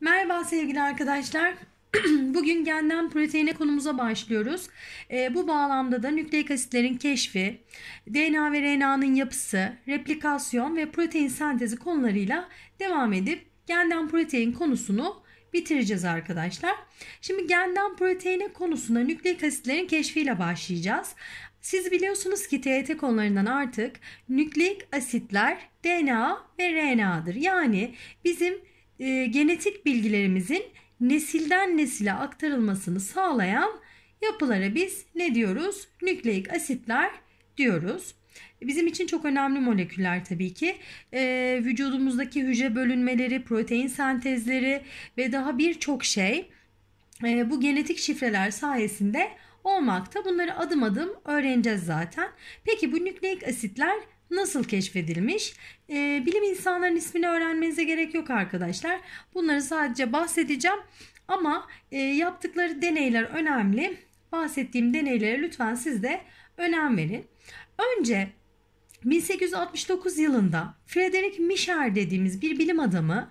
Merhaba sevgili arkadaşlar. Bugün genden proteine konumuza başlıyoruz. E, bu bağlamda da nükleik asitlerin keşfi, DNA ve RNA'nın yapısı, replikasyon ve protein sentezi konularıyla devam edip genden protein konusunu bitireceğiz arkadaşlar. Şimdi genden proteine konusunda nükleik asitlerin keşfiyle başlayacağız. Siz biliyorsunuz ki TYT konularından artık nükleik asitler DNA ve RNA'dır. Yani bizim e, genetik bilgilerimizin nesilden nesile aktarılmasını sağlayan yapılara biz ne diyoruz? Nükleik asitler diyoruz. Bizim için çok önemli moleküller tabii ki. E, vücudumuzdaki hücre bölünmeleri, protein sentezleri ve daha birçok şey e, bu genetik şifreler sayesinde olmakta. Bunları adım adım öğreneceğiz zaten. Peki bu nükleik asitler nasıl keşfedilmiş? E, bilim insanların ismini öğrenmenize gerek yok arkadaşlar. Bunları sadece bahsedeceğim ama e, yaptıkları deneyler önemli. Bahsettiğim deneylere lütfen siz de önem verin. Önce 1869 yılında Frederick Mischer dediğimiz bir bilim adamı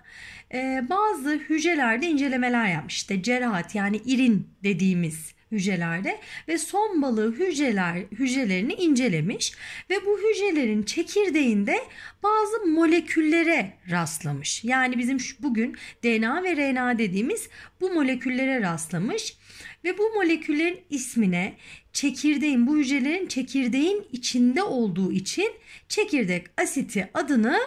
e, bazı hücrelerde incelemeler yapmış. İşte cerahat yani irin dediğimiz hücrelerde ve son balığı hücreler hücrelerini incelemiş ve bu hücrelerin çekirdeğinde bazı moleküllere rastlamış. Yani bizim bugün DNA ve RNA dediğimiz bu moleküllere rastlamış ve bu moleküllerin ismine çekirdeğin bu hücrelerin çekirdeğin içinde olduğu için çekirdek asiti adını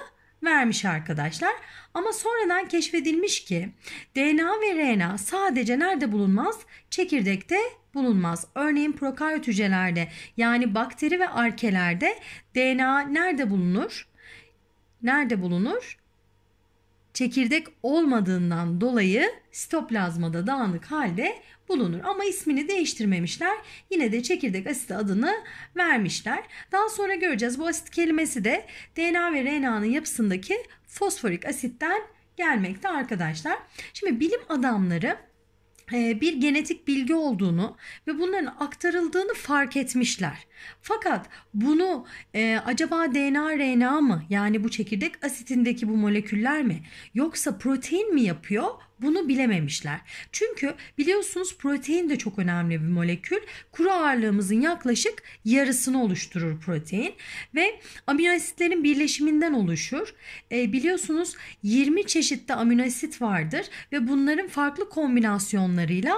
vermiş arkadaşlar. Ama sonradan keşfedilmiş ki DNA ve RNA sadece nerede bulunmaz? Çekirdekte bulunmaz. Örneğin prokaryot hücrelerde yani bakteri ve arkelerde DNA nerede bulunur? Nerede bulunur? çekirdek olmadığından dolayı sitoplazmada dağınık halde bulunur. Ama ismini değiştirmemişler. Yine de çekirdek asit adını vermişler. Daha sonra göreceğiz bu asit kelimesi de DNA ve RNA'nın yapısındaki fosforik asitten gelmekte arkadaşlar. Şimdi bilim adamları e, bir genetik bilgi olduğunu ve bunların aktarıldığını fark etmişler. Fakat bunu e, acaba DNA RNA mı yani bu çekirdek asitindeki bu moleküller mi yoksa protein mi yapıyor bunu bilememişler. Çünkü biliyorsunuz protein de çok önemli bir molekül. Kuru ağırlığımızın yaklaşık yarısını oluşturur protein ve amino asitlerin birleşiminden oluşur. E, biliyorsunuz 20 çeşitte amino asit vardır ve bunların farklı kombinasyonlarıyla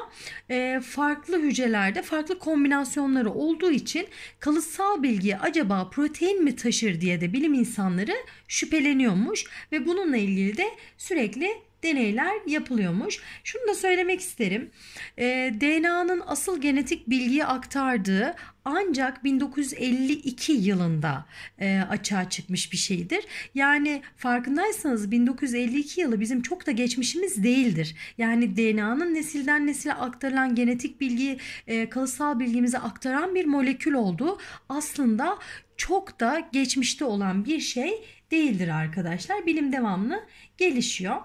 e, farklı hücrelerde farklı kombinasyonları olduğu için kalıtsal bilgiyi acaba protein mi taşır diye de bilim insanları şüpheleniyormuş ve bununla ilgili de sürekli deneyler yapılıyormuş. Şunu da söylemek isterim. E, ee, DNA'nın asıl genetik bilgiyi aktardığı ancak 1952 yılında e, açığa çıkmış bir şeydir. Yani farkındaysanız 1952 yılı bizim çok da geçmişimiz değildir. Yani DNA'nın nesilden nesile aktarılan genetik bilgi e, kalıtsal bilgimize aktaran bir molekül olduğu aslında çok da geçmişte olan bir şey değildir arkadaşlar. Bilim devamlı gelişiyor.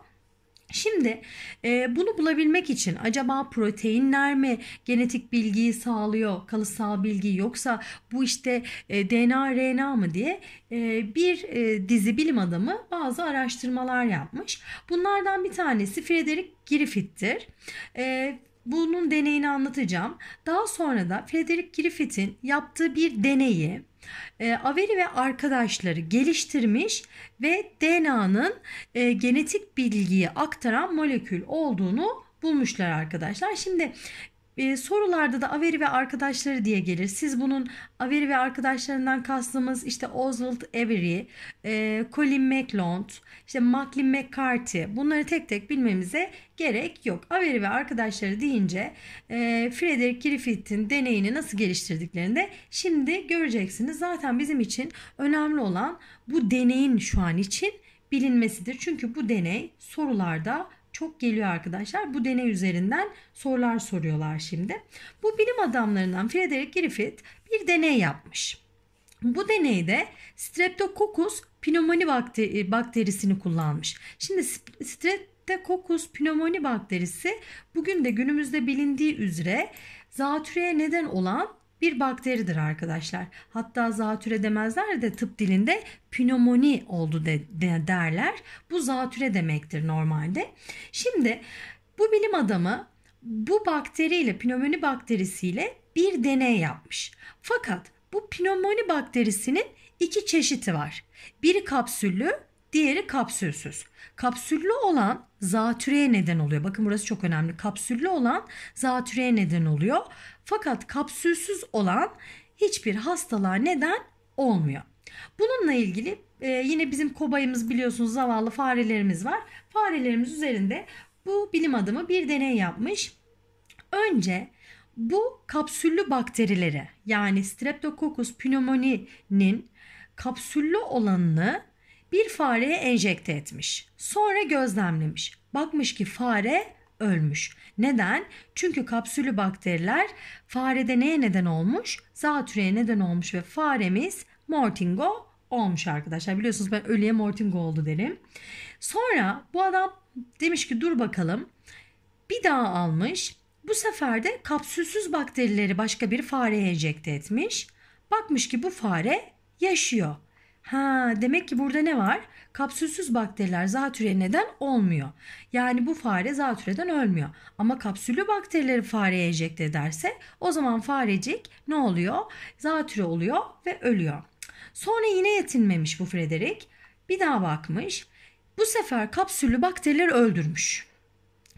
Şimdi e, bunu bulabilmek için acaba proteinler mi genetik bilgiyi sağlıyor, kalıtsal bilgi yoksa bu işte e, DNA, RNA mı diye e, bir e, dizi bilim adamı bazı araştırmalar yapmış. Bunlardan bir tanesi Frederick Griffith'tir. E, bunun deneyini anlatacağım. Daha sonra da Frederick Griffith'in yaptığı bir deneyi e, Averi ve arkadaşları geliştirmiş ve DNA'nın e, genetik bilgiyi aktaran molekül olduğunu bulmuşlar arkadaşlar. Şimdi e, sorularda da Averi ve arkadaşları diye gelir. Siz bunun Averi ve arkadaşlarından kastımız işte Oswald Avery, e, Colin McLond, işte Macklin McCarthy bunları tek tek bilmemize gerek yok. Averi ve arkadaşları deyince e, Frederick Griffith'in deneyini nasıl geliştirdiklerini de şimdi göreceksiniz. Zaten bizim için önemli olan bu deneyin şu an için bilinmesidir. Çünkü bu deney sorularda çok geliyor arkadaşlar. Bu deney üzerinden sorular soruyorlar şimdi. Bu bilim adamlarından Frederick Griffith bir deney yapmış. Bu deneyde Streptococcus pneumoni bakter e, bakterisini kullanmış. Şimdi Streptococcus pneumoni bakterisi bugün de günümüzde bilindiği üzere zatürreye neden olan bir bakteridir arkadaşlar. Hatta zatüre demezler de tıp dilinde pnömoni oldu de, de derler. Bu zatüre demektir normalde. Şimdi bu bilim adamı bu bakteriyle pnömoni bakterisiyle bir deney yapmış. Fakat bu pnömoni bakterisinin iki çeşidi var. Biri kapsüllü, diğeri kapsülsüz. Kapsüllü olan zatüreye neden oluyor. Bakın burası çok önemli. Kapsüllü olan zatüreye neden oluyor. Fakat kapsülsüz olan hiçbir hastalığa neden olmuyor. Bununla ilgili e, yine bizim kobayımız biliyorsunuz zavallı farelerimiz var. Farelerimiz üzerinde bu bilim adamı bir deney yapmış. Önce bu kapsüllü bakterilere yani Streptococcus pneumoni'nin kapsüllü olanını bir fareye enjekte etmiş. Sonra gözlemlemiş. Bakmış ki fare ölmüş. Neden? Çünkü kapsülü bakteriler farede neye neden olmuş? Zatürreye neden olmuş ve faremiz mortingo olmuş arkadaşlar. Biliyorsunuz ben ölüye mortingo oldu derim. Sonra bu adam demiş ki dur bakalım. Bir daha almış. Bu sefer de kapsülsüz bakterileri başka bir fareye enjekte etmiş. Bakmış ki bu fare yaşıyor. Ha, demek ki burada ne var? Kapsülsüz bakteriler zatüre neden olmuyor. Yani bu fare zatüreden ölmüyor. Ama kapsüllü bakterileri fareye ejekte ederse o zaman farecik ne oluyor? Zatüre oluyor ve ölüyor. Sonra yine yetinmemiş bu Frederick. Bir daha bakmış. Bu sefer kapsüllü bakterileri öldürmüş.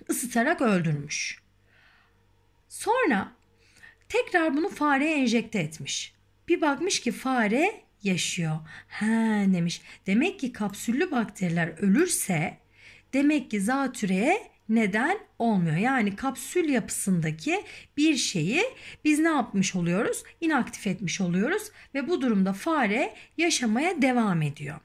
Isıtarak öldürmüş. Sonra tekrar bunu fareye enjekte etmiş. Bir bakmış ki fare yaşıyor. Ha demiş. Demek ki kapsüllü bakteriler ölürse demek ki zatüreye neden olmuyor. Yani kapsül yapısındaki bir şeyi biz ne yapmış oluyoruz? İnaktif etmiş oluyoruz ve bu durumda fare yaşamaya devam ediyor.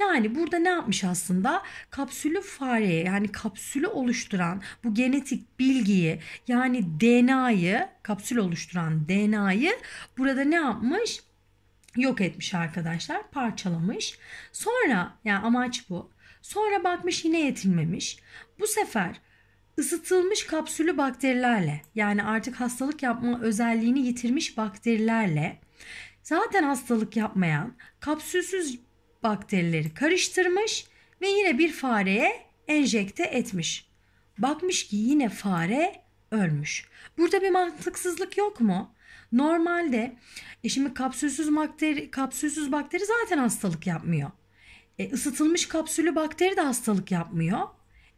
Yani burada ne yapmış aslında? Kapsülü fareye yani kapsülü oluşturan bu genetik bilgiyi yani DNA'yı kapsül oluşturan DNA'yı burada ne yapmış? yok etmiş arkadaşlar. Parçalamış. Sonra yani amaç bu. Sonra bakmış yine yetilmemiş. Bu sefer ısıtılmış kapsülü bakterilerle yani artık hastalık yapma özelliğini yitirmiş bakterilerle zaten hastalık yapmayan kapsülsüz bakterileri karıştırmış ve yine bir fareye enjekte etmiş. Bakmış ki yine fare ölmüş. Burada bir mantıksızlık yok mu? Normalde e şimdi kapsülsüz bakteri, kapsülsüz bakteri zaten hastalık yapmıyor. E, ısıtılmış kapsüllü bakteri de hastalık yapmıyor.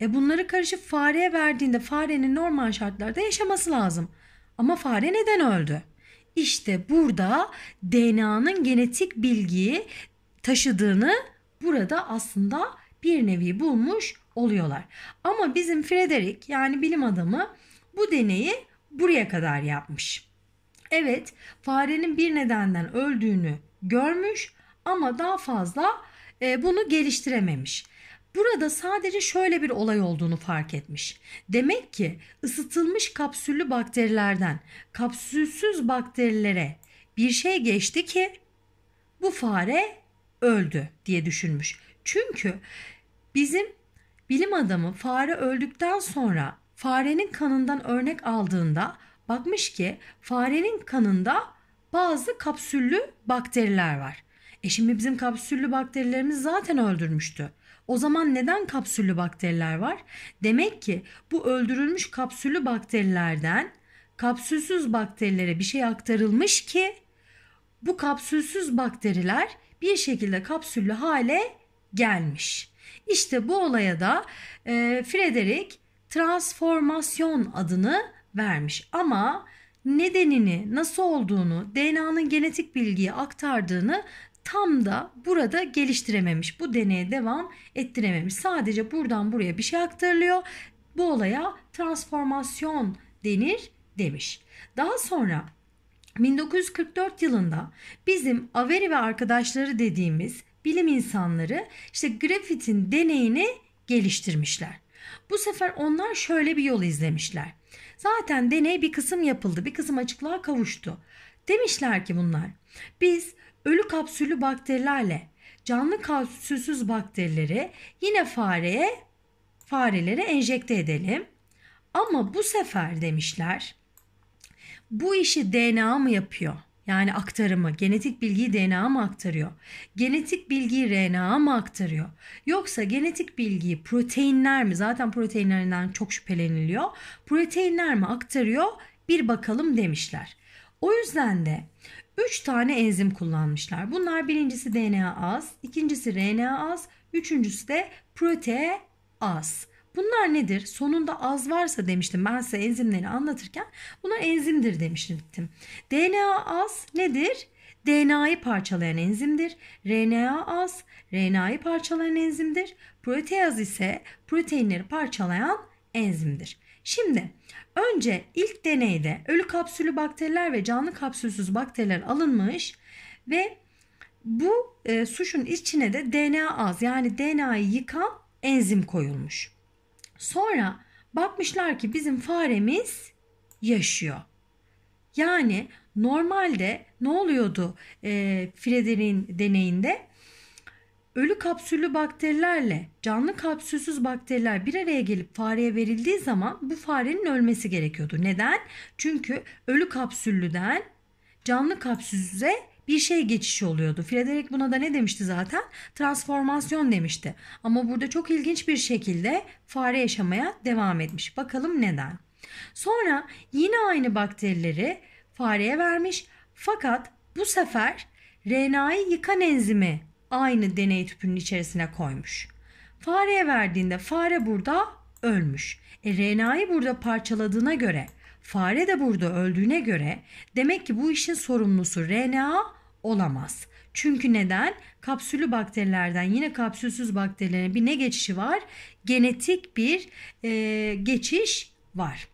E bunları karışıp fareye verdiğinde farenin normal şartlarda yaşaması lazım. Ama fare neden öldü? İşte burada DNA'nın genetik bilgiyi taşıdığını burada aslında bir nevi bulmuş oluyorlar. Ama bizim Frederick yani bilim adamı bu deneyi buraya kadar yapmış. Evet, farenin bir nedenden öldüğünü görmüş ama daha fazla e, bunu geliştirememiş. Burada sadece şöyle bir olay olduğunu fark etmiş. Demek ki ısıtılmış kapsüllü bakterilerden kapsülsüz bakterilere bir şey geçti ki bu fare öldü diye düşünmüş. Çünkü bizim bilim adamı fare öldükten sonra farenin kanından örnek aldığında Bakmış ki farenin kanında bazı kapsüllü bakteriler var. E şimdi bizim kapsüllü bakterilerimiz zaten öldürmüştü. O zaman neden kapsüllü bakteriler var? Demek ki bu öldürülmüş kapsüllü bakterilerden kapsülsüz bakterilere bir şey aktarılmış ki bu kapsülsüz bakteriler bir şekilde kapsüllü hale gelmiş. İşte bu olaya da e, Frederick transformasyon adını vermiş ama nedenini, nasıl olduğunu, DNA'nın genetik bilgiyi aktardığını tam da burada geliştirememiş. Bu deneye devam ettirememiş. Sadece buradan buraya bir şey aktarılıyor. Bu olaya transformasyon denir demiş. Daha sonra 1944 yılında bizim Avery ve arkadaşları dediğimiz bilim insanları işte grafitin deneyini geliştirmişler. Bu sefer onlar şöyle bir yol izlemişler. Zaten deney bir kısım yapıldı, bir kısım açıklığa kavuştu. Demişler ki bunlar, biz ölü kapsüllü bakterilerle canlı kapsülsüz bakterileri yine fareye, farelere enjekte edelim. Ama bu sefer demişler, bu işi DNA mı yapıyor? yani aktarımı, genetik bilgiyi DNA mı aktarıyor? Genetik bilgiyi RNA mı aktarıyor? Yoksa genetik bilgiyi proteinler mi? Zaten proteinlerinden çok şüpheleniliyor. Proteinler mi aktarıyor? Bir bakalım demişler. O yüzden de 3 tane enzim kullanmışlar. Bunlar birincisi DNA az, ikincisi RNA az, üçüncüsü de az. Bunlar nedir? Sonunda az varsa demiştim ben size enzimleri anlatırken bunlar enzimdir demiştim. DNA az nedir? DNA'yı parçalayan enzimdir. RNA az, RNA'yı parçalayan enzimdir. Proteaz ise proteinleri parçalayan enzimdir. Şimdi önce ilk deneyde ölü kapsülü bakteriler ve canlı kapsülsüz bakteriler alınmış ve bu e, suşun içine de DNA az yani DNA'yı yıkan enzim koyulmuş. Sonra bakmışlar ki bizim faremiz yaşıyor. Yani normalde ne oluyordu e, Frederick'in deneyinde? Ölü kapsüllü bakterilerle canlı kapsülsüz bakteriler bir araya gelip fareye verildiği zaman bu farenin ölmesi gerekiyordu. Neden? Çünkü ölü kapsüllüden canlı kapsülsüze bir şey geçişi oluyordu. Frederick buna da ne demişti zaten? Transformasyon demişti. Ama burada çok ilginç bir şekilde fare yaşamaya devam etmiş. Bakalım neden? Sonra yine aynı bakterileri fareye vermiş. Fakat bu sefer RNA'yı yıkan enzimi aynı deney tüpünün içerisine koymuş. Fareye verdiğinde fare burada ölmüş. E, RNA'yı burada parçaladığına göre, fare de burada öldüğüne göre demek ki bu işin sorumlusu RNA olamaz. Çünkü neden? kapsülü bakterilerden yine kapsülsüz bakterilere bir ne geçişi var? Genetik bir e, geçiş var.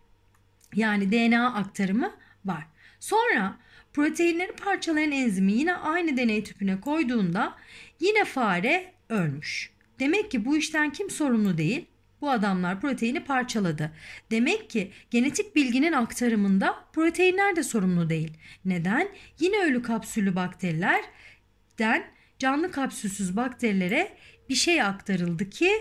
Yani DNA aktarımı var. Sonra proteinleri parçalayan enzimi yine aynı deney tüpüne koyduğunda yine fare ölmüş. Demek ki bu işten kim sorumlu değil? Bu adamlar proteini parçaladı. Demek ki genetik bilginin aktarımında proteinler de sorumlu değil. Neden? Yine ölü kapsüllü bakterilerden canlı kapsülsüz bakterilere bir şey aktarıldı ki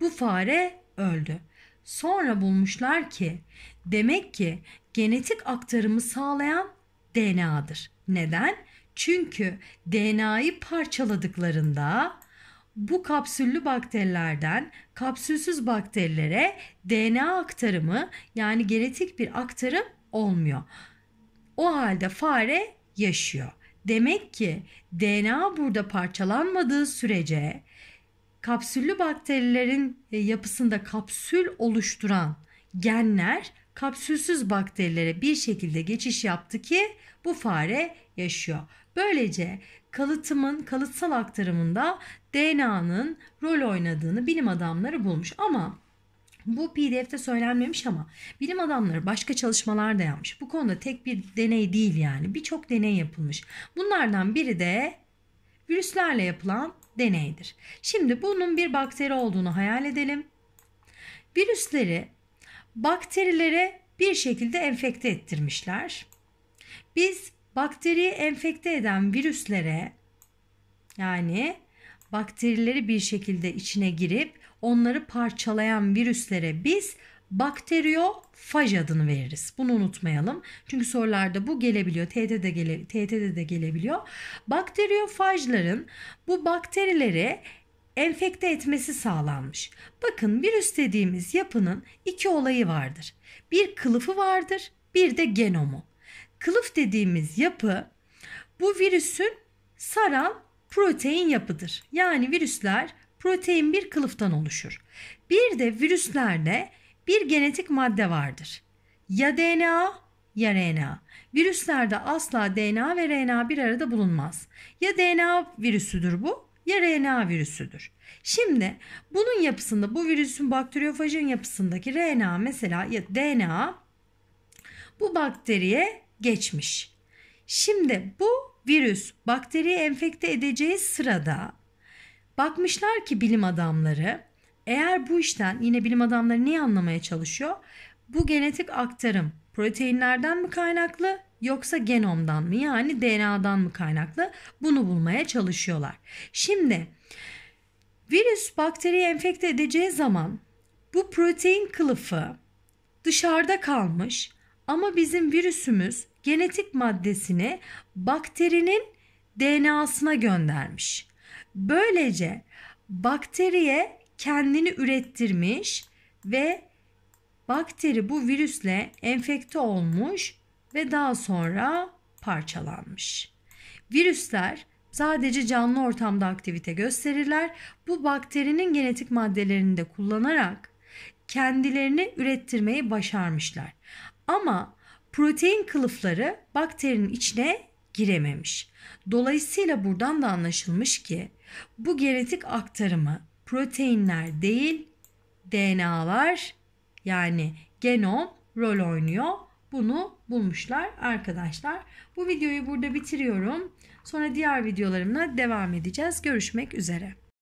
bu fare öldü. Sonra bulmuşlar ki demek ki genetik aktarımı sağlayan DNA'dır. Neden? Çünkü DNA'yı parçaladıklarında bu kapsüllü bakterilerden kapsülsüz bakterilere DNA aktarımı yani genetik bir aktarım olmuyor. O halde fare yaşıyor. Demek ki DNA burada parçalanmadığı sürece kapsüllü bakterilerin e, yapısında kapsül oluşturan genler kapsülsüz bakterilere bir şekilde geçiş yaptı ki bu fare yaşıyor. Böylece kalıtımın kalıtsal aktarımında DNA'nın rol oynadığını bilim adamları bulmuş. Ama bu PDF'de söylenmemiş ama bilim adamları başka çalışmalar da yapmış. Bu konuda tek bir deney değil yani birçok deney yapılmış. Bunlardan biri de virüslerle yapılan deneydir. Şimdi bunun bir bakteri olduğunu hayal edelim. Virüsleri bakterilere bir şekilde enfekte ettirmişler. Biz bakteriyi enfekte eden virüslere yani bakterileri bir şekilde içine girip onları parçalayan virüslere biz bakteriyofaj adını veririz. Bunu unutmayalım. Çünkü sorularda bu gelebiliyor. TT'de, gele, TT'de de gelebiliyor. Bakteriyofajların bu bakterileri enfekte etmesi sağlanmış. Bakın virüs dediğimiz yapının iki olayı vardır. Bir kılıfı vardır, bir de genomu. Kılıf dediğimiz yapı bu virüsün saran protein yapıdır. Yani virüsler protein bir kılıftan oluşur. Bir de virüslerde bir genetik madde vardır. Ya DNA ya RNA. Virüslerde asla DNA ve RNA bir arada bulunmaz. Ya DNA virüsüdür bu ya RNA virüsüdür. Şimdi bunun yapısında bu virüsün bakteriyofajın yapısındaki RNA mesela ya DNA bu bakteriye geçmiş. Şimdi bu virüs, bakteriyi enfekte edeceği sırada bakmışlar ki bilim adamları eğer bu işten yine bilim adamları neyi anlamaya çalışıyor? Bu genetik aktarım proteinlerden mi kaynaklı yoksa genomdan mı yani DNA'dan mı kaynaklı bunu bulmaya çalışıyorlar. Şimdi virüs bakteriyi enfekte edeceği zaman bu protein kılıfı dışarıda kalmış ama bizim virüsümüz genetik maddesini bakterinin DNA'sına göndermiş. Böylece bakteriye kendini ürettirmiş ve bakteri bu virüsle enfekte olmuş ve daha sonra parçalanmış. Virüsler sadece canlı ortamda aktivite gösterirler. Bu bakterinin genetik maddelerini de kullanarak kendilerini ürettirmeyi başarmışlar. Ama protein kılıfları bakterinin içine girememiş. Dolayısıyla buradan da anlaşılmış ki bu genetik aktarımı proteinler değil DNA'lar yani genom rol oynuyor. Bunu bulmuşlar arkadaşlar. Bu videoyu burada bitiriyorum. Sonra diğer videolarımla devam edeceğiz. Görüşmek üzere.